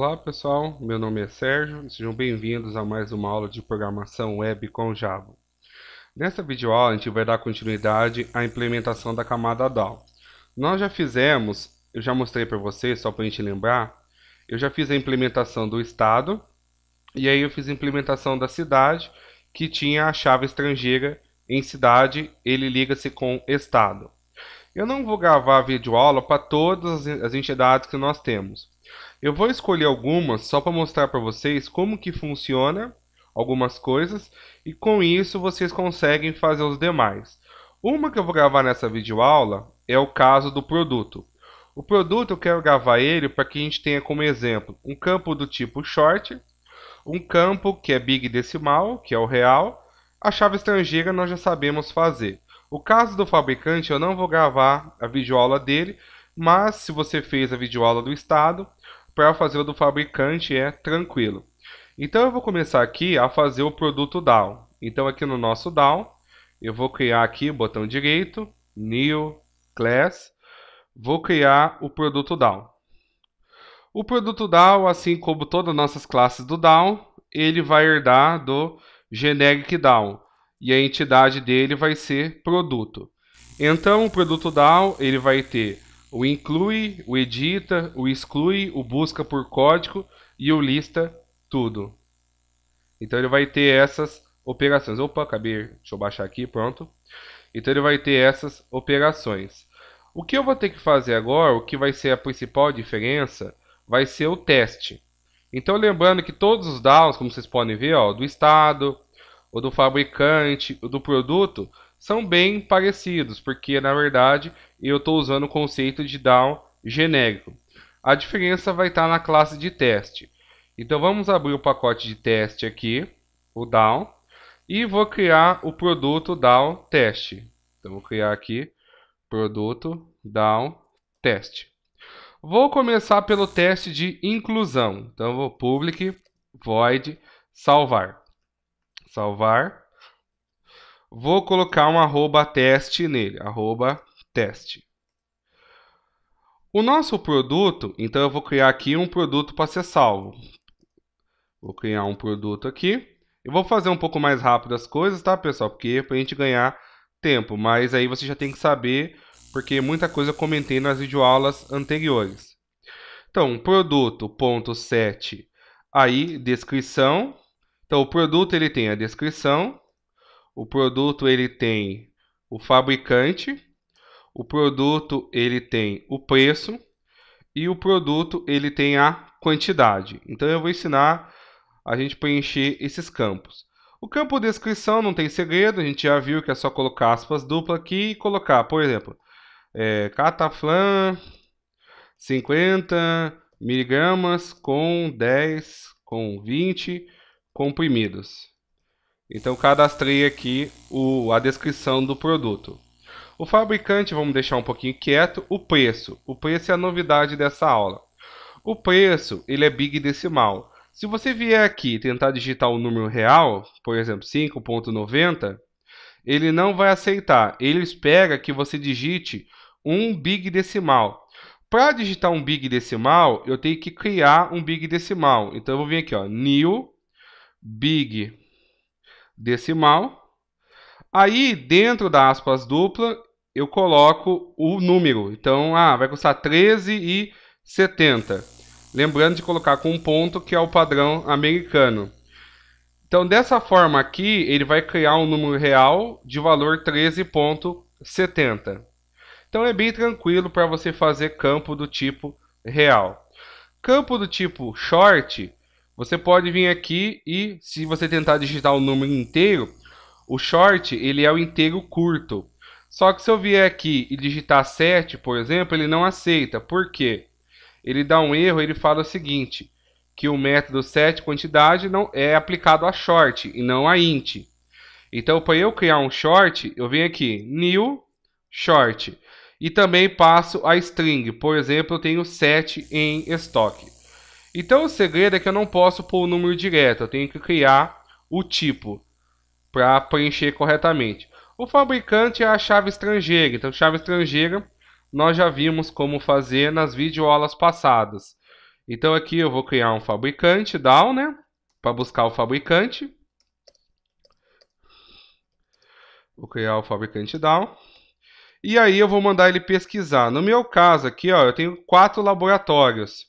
Olá pessoal, meu nome é Sérgio, sejam bem-vindos a mais uma aula de programação web com Java. Nesta videoaula a gente vai dar continuidade à implementação da camada DAO. Nós já fizemos, eu já mostrei para vocês, só para a gente lembrar, eu já fiz a implementação do estado, e aí eu fiz a implementação da cidade, que tinha a chave estrangeira em cidade, ele liga-se com estado. Eu não vou gravar a videoaula para todas as entidades que nós temos. Eu vou escolher algumas só para mostrar para vocês como que funciona algumas coisas e com isso vocês conseguem fazer os demais. Uma que eu vou gravar nessa videoaula é o caso do produto. O produto eu quero gravar ele para que a gente tenha como exemplo um campo do tipo short, um campo que é big decimal, que é o real, a chave estrangeira nós já sabemos fazer. O caso do fabricante eu não vou gravar a videoaula dele, mas se você fez a videoaula do estado, para fazer o do fabricante é tranquilo. Então eu vou começar aqui a fazer o produto DAO. Então aqui no nosso DAO, eu vou criar aqui, o botão direito, New, Class, vou criar o produto DAO. O produto DAO, assim como todas as nossas classes do DAO, ele vai herdar do Generic DAO e a entidade dele vai ser produto. Então o produto DAO ele vai ter o inclui, o edita, o exclui, o busca por código e o lista tudo. Então ele vai ter essas operações. Opa, acabei, deixa eu baixar aqui, pronto. Então ele vai ter essas operações. O que eu vou ter que fazer agora, o que vai ser a principal diferença, vai ser o teste. Então lembrando que todos os dados, como vocês podem ver, ó, do estado, ou do fabricante, ou do produto, são bem parecidos, porque na verdade eu estou usando o conceito de DAO genérico. A diferença vai estar tá na classe de teste. Então vamos abrir o pacote de teste aqui, o DAO, e vou criar o produto DAO teste. Então vou criar aqui produto DAO teste. Vou começar pelo teste de inclusão. Então vou public void salvar. Salvar Vou colocar um arroba teste nele, arroba teste. O nosso produto, então eu vou criar aqui um produto para ser salvo. Vou criar um produto aqui. Eu vou fazer um pouco mais rápido as coisas, tá, pessoal? Porque é para a gente ganhar tempo. Mas aí você já tem que saber, porque muita coisa eu comentei nas videoaulas anteriores. Então, produto.set, aí descrição. Então, o produto ele tem a descrição, o produto ele tem o fabricante, o produto ele tem o preço e o produto ele tem a quantidade. Então eu vou ensinar a gente preencher esses campos. O campo descrição não tem segredo, a gente já viu que é só colocar aspas dupla aqui e colocar, por exemplo, é, cataflan 50 miligramas com 10 com 20 comprimidos. Então cadastrei aqui o, a descrição do produto. O fabricante, vamos deixar um pouquinho quieto, o preço. O preço é a novidade dessa aula. O preço, ele é big decimal. Se você vier aqui e tentar digitar o um número real, por exemplo, 5.90, ele não vai aceitar. Ele espera que você digite um big decimal. Para digitar um big decimal, eu tenho que criar um big decimal. Então eu vou vir aqui, ó, new big decimal. Aí, dentro da aspas dupla, eu coloco o número. Então, ah, vai custar 13,70. Lembrando de colocar com um ponto, que é o padrão americano. Então, dessa forma aqui, ele vai criar um número real de valor 13,70. Então, é bem tranquilo para você fazer campo do tipo real. Campo do tipo short você pode vir aqui e se você tentar digitar o número inteiro, o short ele é o inteiro curto. Só que se eu vier aqui e digitar 7, por exemplo, ele não aceita. Por quê? Ele dá um erro, ele fala o seguinte, que o método set quantidade não é aplicado a short e não a int. Então, para eu criar um short, eu venho aqui, new short, e também passo a string. Por exemplo, eu tenho 7 em estoque. Então o segredo é que eu não posso pôr o número direto, eu tenho que criar o tipo para preencher corretamente. O fabricante é a chave estrangeira, então chave estrangeira nós já vimos como fazer nas videoaulas passadas. Então aqui eu vou criar um fabricante down, né, para buscar o fabricante. Vou criar o fabricante down. E aí eu vou mandar ele pesquisar. No meu caso aqui, ó, eu tenho quatro laboratórios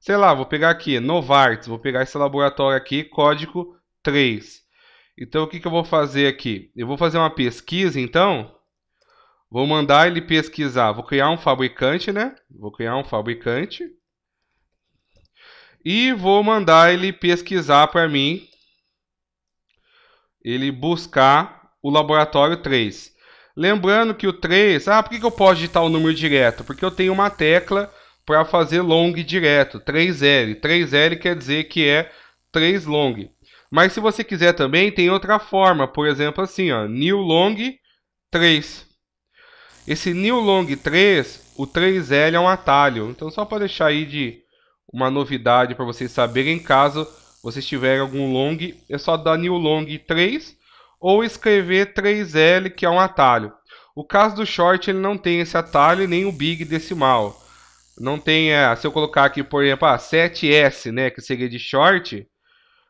sei lá, vou pegar aqui, Novartis, vou pegar esse laboratório aqui, código 3. Então, o que, que eu vou fazer aqui? Eu vou fazer uma pesquisa, então, vou mandar ele pesquisar, vou criar um fabricante, né? Vou criar um fabricante e vou mandar ele pesquisar para mim, ele buscar o laboratório 3. Lembrando que o 3, ah, por que, que eu posso digitar o número direto? Porque eu tenho uma tecla para fazer long direto, 3L. 3L quer dizer que é 3 long. Mas se você quiser também, tem outra forma, por exemplo assim, ó, new long 3. Esse new long 3, o 3L é um atalho. Então só para deixar aí de uma novidade para vocês saberem, caso vocês tiverem algum long, é só dar new long 3 ou escrever 3L, que é um atalho. O caso do short, ele não tem esse atalho nem o big decimal não tenha. É, se eu colocar aqui, por exemplo, ah, 7S, né? Que seria de short.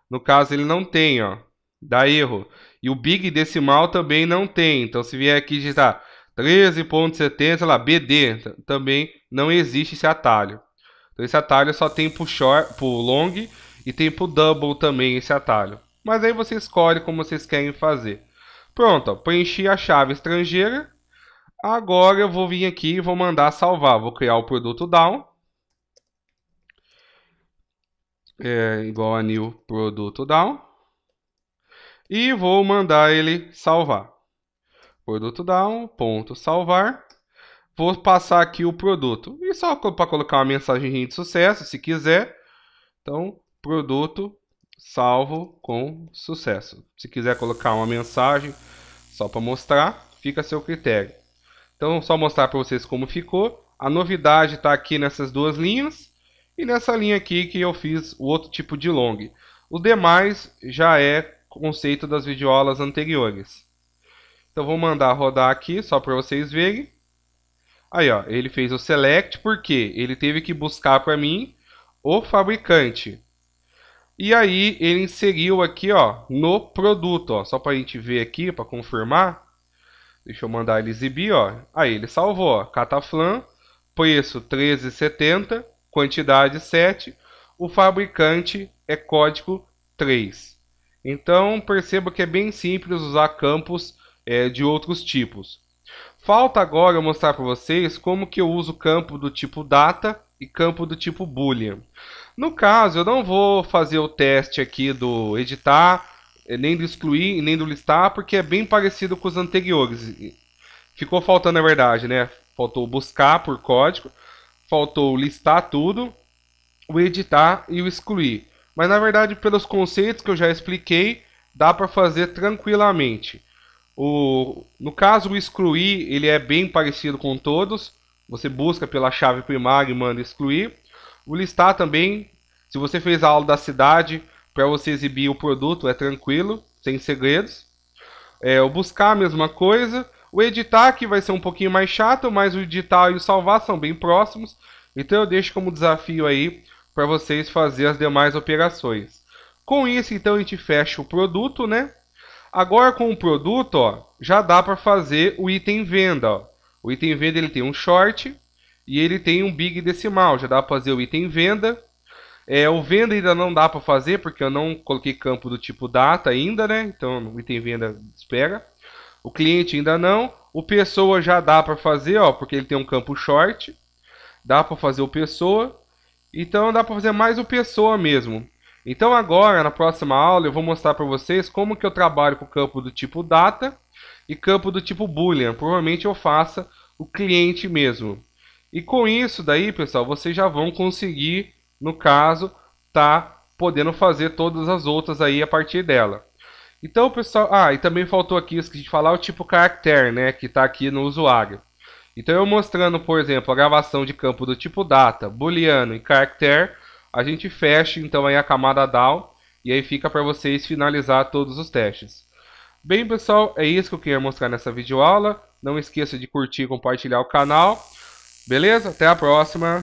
No caso, ele não tem, ó. Dá erro. E o big decimal também não tem. Então, se vier aqui digitar 13.70, lá, BD, também não existe esse atalho. Então, esse atalho só tem pro short, pro long e tem pro double também esse atalho. Mas aí você escolhe como vocês querem fazer. Pronto, ó, preenchi a chave estrangeira Agora eu vou vir aqui e vou mandar salvar. Vou criar o produto down. É igual a new produto down. E vou mandar ele salvar. Produto down, ponto salvar. Vou passar aqui o produto. E só para colocar uma mensagem de sucesso, se quiser. Então, produto salvo com sucesso. Se quiser colocar uma mensagem, só para mostrar, fica a seu critério. Então, só mostrar para vocês como ficou. A novidade está aqui nessas duas linhas e nessa linha aqui que eu fiz o outro tipo de long. Os demais já é conceito das videoaulas anteriores. Então, vou mandar rodar aqui só para vocês verem. Aí, ó, ele fez o select porque ele teve que buscar para mim o fabricante. E aí, ele inseriu aqui ó, no produto, ó, só para a gente ver aqui, para confirmar. Deixa eu mandar ele exibir, ó. Aí ele salvou, ó. Cataflan, preço 13,70, quantidade 7, o fabricante é código 3. Então perceba que é bem simples usar campos é, de outros tipos. Falta agora eu mostrar para vocês como que eu uso campo do tipo data e campo do tipo boolean. No caso, eu não vou fazer o teste aqui do editar é, nem do excluir e nem do listar, porque é bem parecido com os anteriores. Ficou faltando, na verdade, né? Faltou buscar por código, faltou listar tudo, o editar e o excluir. Mas na verdade, pelos conceitos que eu já expliquei, dá para fazer tranquilamente. O, no caso, o excluir ele é bem parecido com todos. Você busca pela chave primária e manda excluir. O listar também, se você fez a aula da cidade, para você exibir o produto é tranquilo, sem segredos. É, o buscar a mesma coisa. O editar que vai ser um pouquinho mais chato, mas o editar e o salvar são bem próximos. Então eu deixo como desafio aí para vocês fazer as demais operações. Com isso, então, a gente fecha o produto, né? Agora, com o produto, ó, já dá para fazer o item venda. Ó. O item venda ele tem um short e ele tem um big decimal. Já dá para fazer o item venda é, o venda ainda não dá para fazer, porque eu não coloquei campo do tipo data ainda, né? Então, o item venda espera. O cliente ainda não. O pessoa já dá para fazer, ó, porque ele tem um campo short. Dá para fazer o pessoa. Então, dá para fazer mais o pessoa mesmo. Então, agora, na próxima aula, eu vou mostrar para vocês como que eu trabalho com campo do tipo data e campo do tipo boolean. Provavelmente eu faça o cliente mesmo. E com isso daí, pessoal, vocês já vão conseguir no caso, tá podendo fazer todas as outras aí a partir dela. Então, pessoal, ah, e também faltou aqui isso que a gente falar o tipo caractere, né, que está aqui no usuário. Então, eu mostrando, por exemplo, a gravação de campo do tipo data, booleano e caractere, a gente fecha então aí a camada DAO e aí fica para vocês finalizar todos os testes. Bem, pessoal, é isso que eu queria mostrar nessa videoaula. Não esqueça de curtir e compartilhar o canal. Beleza? Até a próxima!